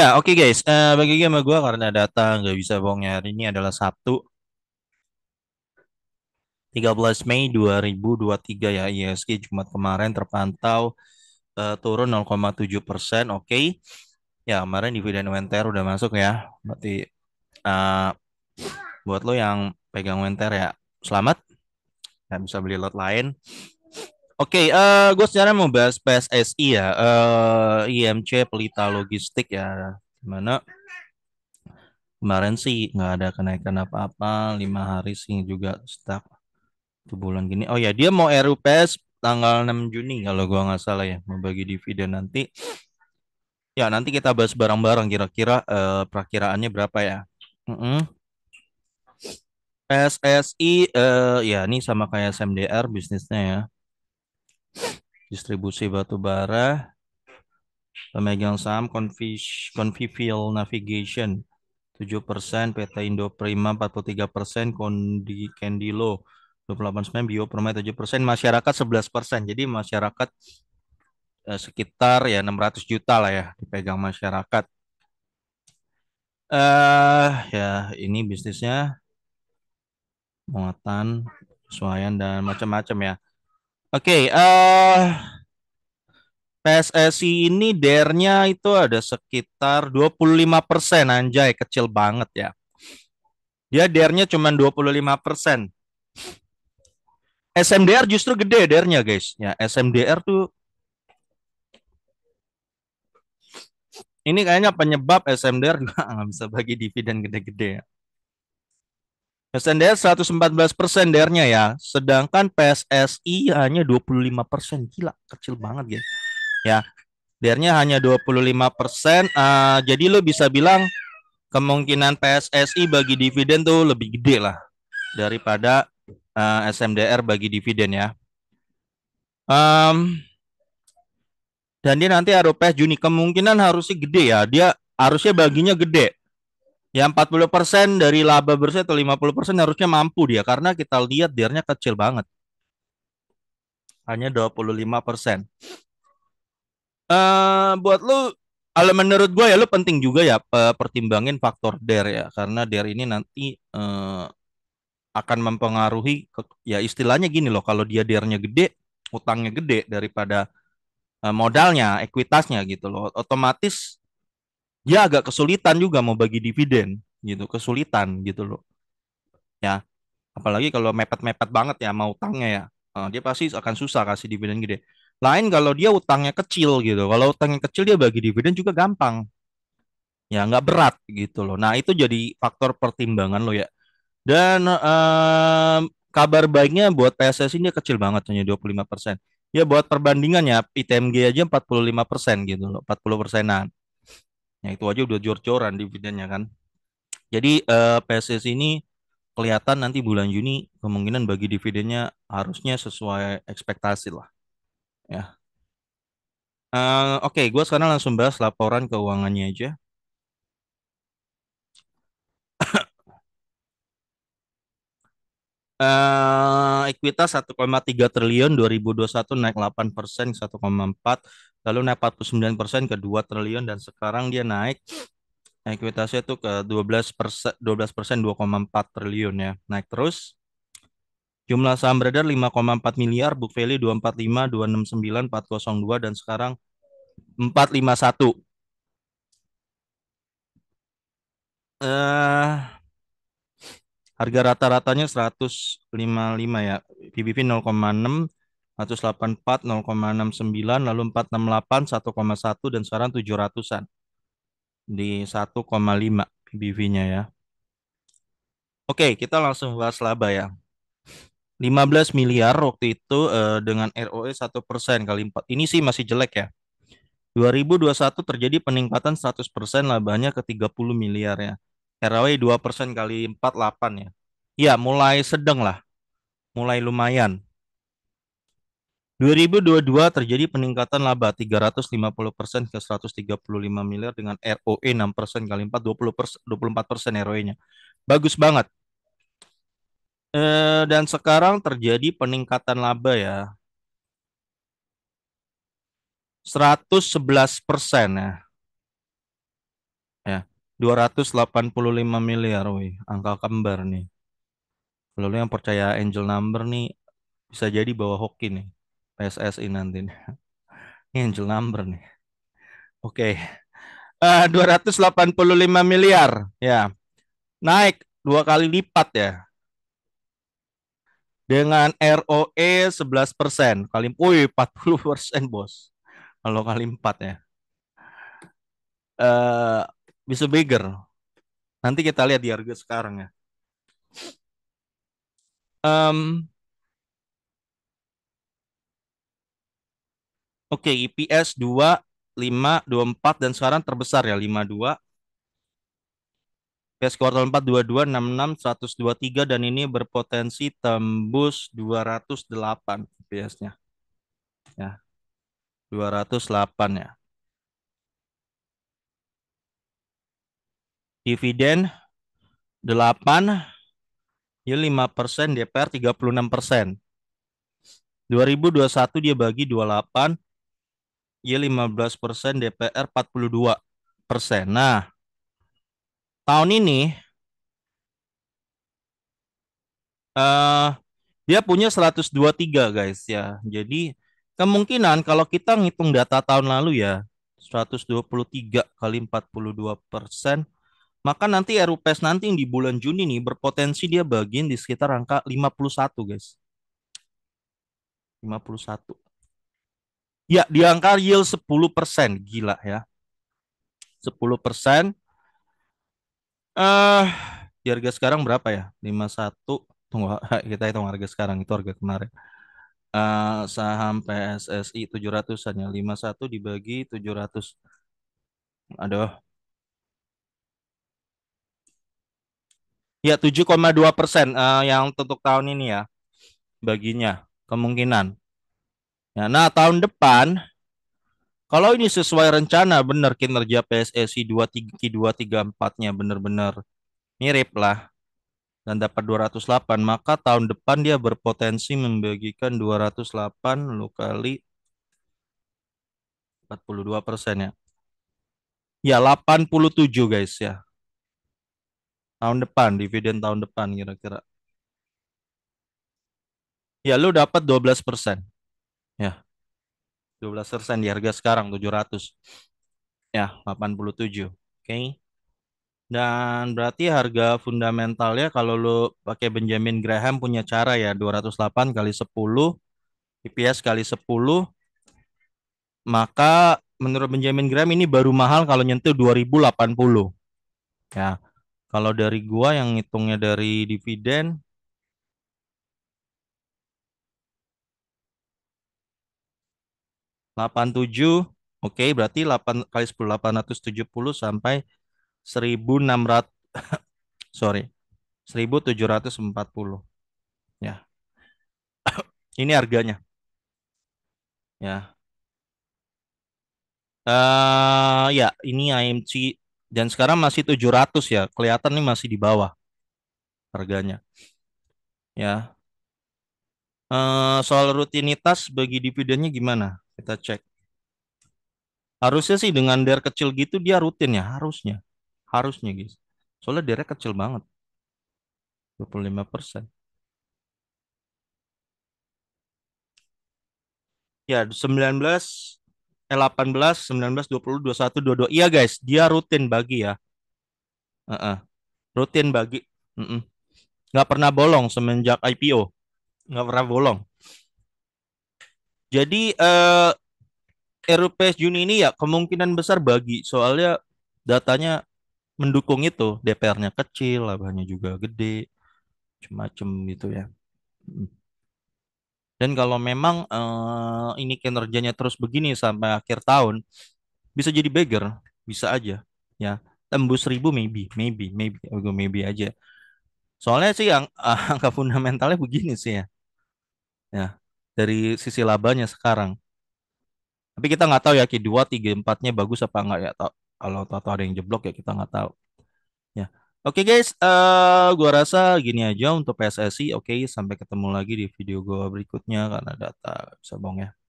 Ya, oke guys. Eh bagi sama gue karena datang nggak bisa bohongnya hari ini adalah Sabtu 13 Mei 2023 ya ISG Jumat kemarin terpantau uh, turun 0,7 persen. Oke, okay. ya kemarin dividen UNTR udah masuk ya. Berarti uh, buat lo yang pegang UNTR ya selamat. Gak bisa beli lot lain. Oke, okay, uh, eh, gue sebenarnya mau bahas PSSI ya, uh, eh, IMC Pelita Logistik ya, gimana? kemarin sih nggak ada kenaikan apa-apa, lima hari sih juga stuck tuh bulan gini. Oh ya, dia mau RUPS tanggal 6 Juni kalau gue nggak salah ya, mau bagi dividen nanti. Ya nanti kita bahas bareng-bareng kira-kira uh, eh, perakiraannya berapa ya. Mm -mm. PSSI uh, ya ini sama kayak SMDR bisnisnya ya distribusi batu bara, pemegang saham Convivial Navigation 7%, PT Indo Prima 43%, Kondi Candilo 289, Bio Permai 7%, masyarakat 11%. Jadi masyarakat eh, sekitar ya 600 juta lah ya dipegang masyarakat. Eh ya ini bisnisnya muatan, sesuaian dan macam-macam ya. Oke, okay, uh, eh, PSSI ini dernya itu ada sekitar 25 persen, anjay kecil banget ya. Dia dernya cuma 25 persen. SMDR justru gede dernya guys. Ya SMDR tuh ini kayaknya penyebab SMDR juga nggak bisa bagi dividen gede-gede ya. -gede. SNDR 114 persen dernya ya, sedangkan PSSI hanya 25 persen, gila, kecil banget ya. Ya, dernya hanya 25 persen. Uh, jadi lo bisa bilang kemungkinan PSSI bagi dividen tuh lebih gede lah daripada uh, ah, SMDR bagi dividen ya. Um, dan dia nanti Aeropes Juni kemungkinan harusnya gede ya. Dia harusnya baginya gede. Ya 40% dari laba bersih atau 50% harusnya mampu dia karena kita lihat diernya kecil banget. Hanya 25%. Uh, eh, buat lu kalau menurut gue ya lu penting juga ya pertimbangin faktor der ya karena der ini nanti uh, akan mempengaruhi ya istilahnya gini loh kalau dia dernya gede utangnya gede daripada eh, modalnya ekuitasnya gitu loh otomatis dia agak kesulitan juga mau bagi dividen gitu kesulitan gitu loh ya apalagi kalau mepet-mepet banget ya mau utangnya ya nah, dia pasti akan susah kasih dividen gede lain kalau dia utangnya kecil gitu kalau utangnya kecil dia bagi dividen juga gampang ya nggak berat gitu loh nah itu jadi faktor pertimbangan lo ya dan eh, kabar baiknya buat PSSI ini kecil banget hanya 25 persen ya buat perbandingannya ya ITMG aja 45 persen gitu loh 40 persenan Ya itu aja udah jor-joran dividennya kan. Jadi eh, PSS ini kelihatan nanti bulan Juni kemungkinan bagi dividennya harusnya sesuai ekspektasi lah. Ya. Eh, Oke, okay, gue sekarang langsung bahas laporan keuangannya aja. Uh, ekuitas 1,3 triliun 2021 naik 8 persen 1,4 lalu naik 49 persen ke 2 triliun dan sekarang dia naik ekuitasnya itu ke 12 persen 12 persen 2,4 triliun ya naik terus jumlah saham beredar 5,4 miliar book value 245 269 402 dan sekarang 451 eh uh, Harga rata-ratanya 155 ya. PBB 0,6, 184, 0,69, lalu 468, 1,1, dan sekarang 700-an. Di 1,5 PBV-nya ya. Oke, kita langsung bahas laba ya. 15 miliar waktu itu eh, dengan ROE 1 persen kali 4. Ini sih masih jelek ya. 2021 terjadi peningkatan 100 persen labanya ke 30 miliar ya. RW 2% kali 8 ya. Ya, mulai sedang lah. Mulai lumayan. 2022 terjadi peningkatan laba 350% ke 135 miliar dengan ROE 6% kali 4 20 24% ROE-nya. Bagus banget. E, dan sekarang terjadi peningkatan laba ya. 111% ya. 285 miliar, woi. angka kembar nih. Kalau yang percaya angel number nih, bisa jadi bawa hoki nih, PSSI nanti. Nih. Ini angel number nih. Oke, okay. uh, 285 miliar, ya. Naik dua kali lipat ya. Dengan ROE 11 persen, kali, wih, 40 persen bos. Kalau kali 4 ya. Uh, bisa bigger. Nanti kita lihat di harga sekarang ya. Um, Oke, okay, IPS 2, 5, 24, dan sekarang terbesar ya, 52. IPS e kuartal 4, 22, 66, 123, dan ini berpotensi tembus 208 IPS-nya. Ya, 208 ya. dividen 8 ya 5 persen DPR 36 persen 2021 dia bagi 28 ya 15 persen DPR 42 persen nah tahun ini uh, dia punya 123 guys ya jadi kemungkinan kalau kita ngitung data tahun lalu ya 123 kali 42 persen maka nanti RUPS nanti di bulan Juni nih berpotensi dia bagian di sekitar angka 51, guys. 51. Ya, di angka yield 10%, gila ya. 10%. Eh, uh, di harga sekarang berapa ya? 51. Tunggu, kita hitung harga sekarang, itu harga kemarin. Uh, saham PSSI 700 hanya 51 dibagi 700. Aduh, Ya 7,2 persen uh, yang untuk tahun ini ya baginya kemungkinan. Ya, nah tahun depan kalau ini sesuai rencana benar kinerja PSSI 23 234 nya benar-benar mirip lah dan dapat 208 maka tahun depan dia berpotensi membagikan 208 lo kali 42 persen ya. Ya 87 guys ya tahun depan, dividen tahun depan kira-kira. Ya, lu dapat 12%. persen. Ya. 12% di harga sekarang 700. Ya, 87. Oke. Okay. Dan berarti harga fundamentalnya kalau lu pakai Benjamin Graham punya cara ya 208 kali 10 EPS kali 10 maka menurut Benjamin Graham ini baru mahal kalau nyentuh 2080. Ya. Kalau dari gua yang ngitungnya dari dividen delapan tujuh, oke berarti delapan kali sepuluh delapan ratus tujuh puluh sampai seribu enam ratus, sorry seribu tujuh ratus empat puluh, ya. Ini harganya, ya. Uh, ya, ini AMC. Dan sekarang masih 700 ya, kelihatan nih masih di bawah harganya. Ya. Eh, soal rutinitas bagi dividennya gimana? Kita cek. Harusnya sih dengan DER kecil gitu dia rutin ya, harusnya. Harusnya guys. Soalnya DER kecil banget. 25%. Ya, 19 18, 19, 20, 21, 22. Iya guys, dia rutin bagi ya. Uh -uh. Rutin bagi. Uh -uh. Nggak pernah bolong semenjak IPO. Nggak pernah bolong. Jadi eh, RUPS Juni ini ya kemungkinan besar bagi. Soalnya datanya mendukung itu. DPR-nya kecil, labahnya juga gede. macem-macem gitu ya. Hmm. Dan kalau memang uh, ini kinerjanya terus begini sampai akhir tahun, bisa jadi beggar, bisa aja, ya tembus ribu maybe, maybe, maybe, maybe aja. Soalnya sih yang uh, angka fundamentalnya begini sih ya, ya dari sisi labanya sekarang. Tapi kita nggak tahu ya q dua, tiga, empatnya bagus apa nggak ya. Kalau tahu ada yang jeblok ya kita nggak tahu. Oke okay guys, uh, gua rasa gini aja untuk PSSI. Oke, okay, sampai ketemu lagi di video gua berikutnya karena data bisa bohong ya.